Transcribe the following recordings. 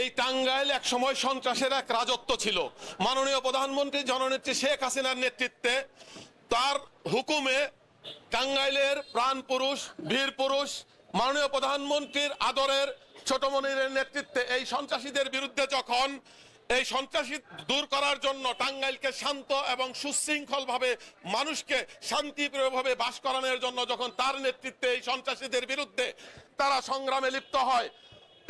এই টাঙ্গাইল এক সময় সন্ত্রাসের এক রাজত্ব ছিল মাননীয় প্রধানমন্ত্রী জননেত্রী শেখ হাসিনার নেতৃত্বে তার হুকুমে টাঙ্গাইলের প্রাণ পুরুষ বীর পুরুষ মাননীয় প্রধানমন্ত্রীর আদরের ছোটমনিরের নেতৃত্বে এই সন্ত্রাসীদের বিরুদ্ধে যখন এই সন্ত্রাসী দূর করার জন্য টাঙ্গাইলকে শান্ত এবং সুশৃঙ্খলভাবে মানুষকে শান্তিপ্রিয়ভাবে বাস করানোর জন্য যখন তার নেতৃত্বে এই সন্ত্রাসীদের বিরুদ্ধে তারা সংগ্রামে লিপ্ত হয়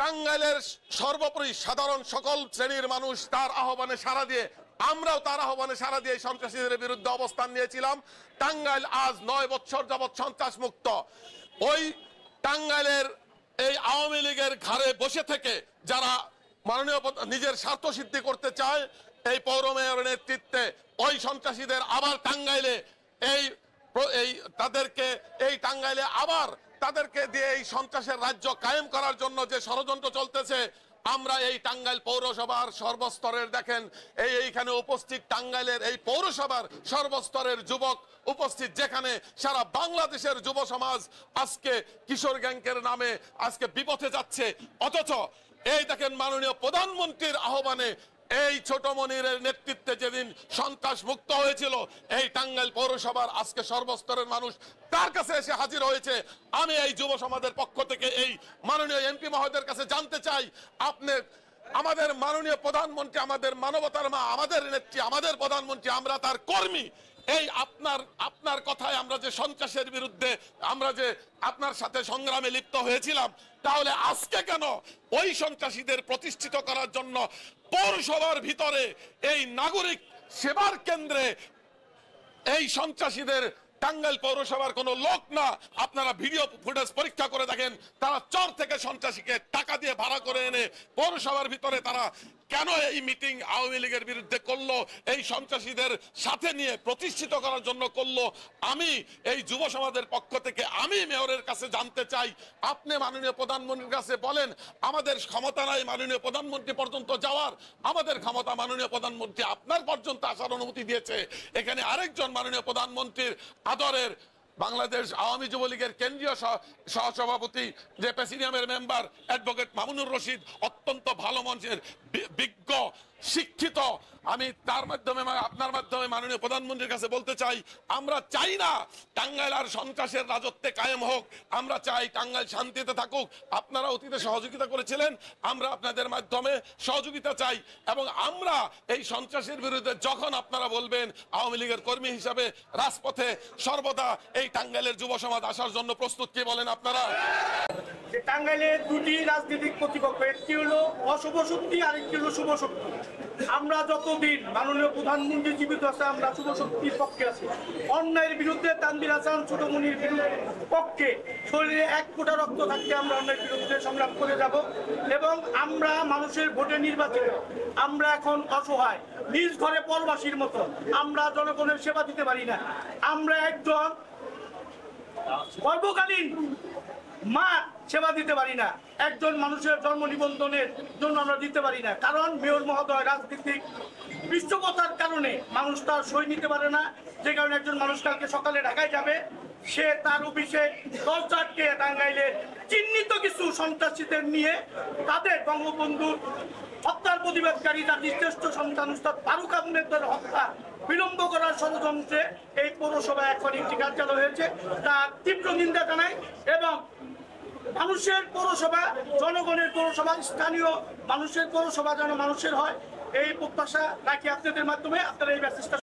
টাঙ্গাইলের সর্বোপরি সাধারণ সকল শ্রেণীর মানুষ তার আহ্বানে সাড়া দিয়ে আমরাও তার আহ্বানে সাড়া দিয়ে সন্ত্রাসীদের বিরুদ্ধে অবস্থান নিয়েছিলাম টাঙ্গাইল আজ নয় বছর যাবৎ সন্ত্রাস মুক্ত ওই টাঙ্গাইলের এই আওয়ামী লীগের ঘরে বসে থেকে যারা মাননীয় নিজের স্বার্থ সিদ্ধি করতে চায় এই পৌর মেয়র নেতৃত্বে ওই সন্ত্রাসীদের আবার টাঙ্গাইলে এই এই তাদেরকে এই টাঙ্গাইলে আবার তাদেরকে দিয়ে এই সন্ত্রাসের রাজ্য কায়েম করার জন্য যে ষড়যন্ত্র চলতেছে আমরা এই টাঙ্গাইল পৌরসভার সর্বস্তরের দেখেন এই এইখানে উপস্থিত টাঙ্গাইলের এই পৌরসভার সর্বস্তরের যুবক উপস্থিত যেখানে সারা বাংলাদেশের যুব সমাজ আজকে কিশোর গ্যাংকের নামে আজকে বিপথে যাচ্ছে অথচ এই দেখেন মাননীয় প্রধানমন্ত্রীর আহ্বানে এই ছোট মনির নেতৃত্বে যেদিন সন্ত্রাস মুক্ত হয়েছিল এই টাঙ্গাইল পৌরসভার আজকে সর্বস্তরের মানুষ তার কাছে এসে হাজির হয়েছে আমি এই যুব সমাজের পক্ষ থেকে এই মাননীয় এমপি মহোদয়ের কাছে জানতে চাই আপনি আমাদের মাননীয় প্রধানমন্ত্রী আমাদের মানবতার মা আমাদের নেত্রী আমাদের প্রধানমন্ত্রী আমরা তার কর্মী এই আপনার আপনার কথায় আমরা যে সন্ত্রাসের বিরুদ্ধে আমরা যে আপনার সাথে সংগ্রামে লিপ্ত হয়েছিলাম তাহলে আজকে কেন ওই সন্ত্রাসীদের প্রতিষ্ঠিত করার জন্য পৌরসভার ভিতরে এই নাগরিক সেবার কেন্দ্রে এই সন্ত্রাসীদের টাঙ্গাইল পৌরসভার কোন লোক না আপনারা ভিডিও ফুটেজ পরীক্ষা করে দেখেন তারা চর থেকে সন্ত্রাসীকে টাকা দিয়ে ভাড়া করে এনে পৌরসভার ভিতরে তারা কেন এই মিটিং আওয়ামী লীগের বিরুদ্ধে করলো এই সন্ত্রাসীদের সাথে নিয়ে প্রতিষ্ঠিত করার জন্য করলো আমি এই যুব সমাজের পক্ষ থেকে আমি মেয়রের কাছে জানতে চাই আপনি মাননীয় প্রধানমন্ত্রীর কাছে বলেন আমাদের ক্ষমতা নাই মাননীয় প্রধানমন্ত্রী পর্যন্ত যাওয়ার আমাদের ক্ষমতা মাননীয় প্রধানমন্ত্রী আপনার পর্যন্ত আসার অনুমতি দিয়েছে এখানে আরেকজন মাননীয় প্রধানমন্ত্রীর সাদরের বাংলাদেশ আওয়ামী যুবলীগের কেন্দ্রীয় সহসভাপতি যে প্রেসিডিয়ামের মেম্বার অ্যাডভোকেট মামুনুর রশিদ অত্যন্ত ভালো মানুষের বিজ্ঞ শিক্ষিত আমি তার মাধ্যমে আপনার মাধ্যমে মাননীয় প্রধানমন্ত্রীর কাছে বলতে চাই আমরা চাই না টাঙ্গাইল আর সন্ত্রাসের রাজত্বে কায়েম হোক আমরা চাই টাঙ্গাইল শান্তিতে থাকুক আপনারা অতীতে সহযোগিতা করেছিলেন আমরা আপনাদের মাধ্যমে সহযোগিতা চাই এবং আমরা এই সন্ত্রাসের বিরুদ্ধে যখন আপনারা বলবেন আওয়ামী লীগের কর্মী হিসাবে রাজপথে সর্বদা এই টাঙ্গাইলের যুব সমাজ আসার জন্য প্রস্তুত কে বলেন আপনারা টাঙ্গাইলের দুটি রাজনৈতিক প্রতিপক্ষ একটি হলো অশুভ শক্তি আরেকটি হলো শুভ শক্তি আমরা যতদিন মাননীয় প্রধানমন্ত্রী জীবিত আছে আমরা শুভ শক্তির পক্ষে আছি অন্যায়ের বিরুদ্ধে তানবির হাসান ছোটমণির বিরুদ্ধে পক্ষে শরীরে এক ফোটা রক্ত থাকতে আমরা অন্যায়ের বিরুদ্ধে সংগ্রাম করে যাব এবং আমরা মানুষের ভোটে নির্বাচিত আমরা এখন অসহায় নিজ ঘরে পরবাসীর মতো আমরা জনগণের সেবা দিতে পারি না আমরা একজন সর্বকালীন মা সেবা দিতে পারি না একজন মানুষের জন্ম নিবন্ধনের জন্য আমরা দিতে পারি না কারণ মেয়র মহোদয় রাজনীতিক বিশ্বকতার কারণে মানুষ তার সই নিতে পারে না যে কারণে একজন মানুষ কালকে সকালে ঢাকায় যাবে সে তার অফিসে দশ চারকে টাঙ্গাইলে চিহ্নিত কিছু সন্ত্রাসীদের নিয়ে তাদের বঙ্গবন্ধুর হত্যার প্রতিবাদকারী তার শ্রেষ্ঠ সন্তান উস্তাদ ফারুক আহমেদের হত্যা বিলম্ব করার ষড়যন্ত্রে এই পৌরসভায় এখন একটি কার্যালয় হয়েছে তার তীব্র নিন্দা জানায় এবং মানুষের পৌরসভা জনগণের পৌরসভা স্থানীয় মানুষের পৌরসভা যেন মানুষের হয় এই প্রত্যাশা নাকি আপনাদের মাধ্যমে আপনারা এই ব্যবস্থা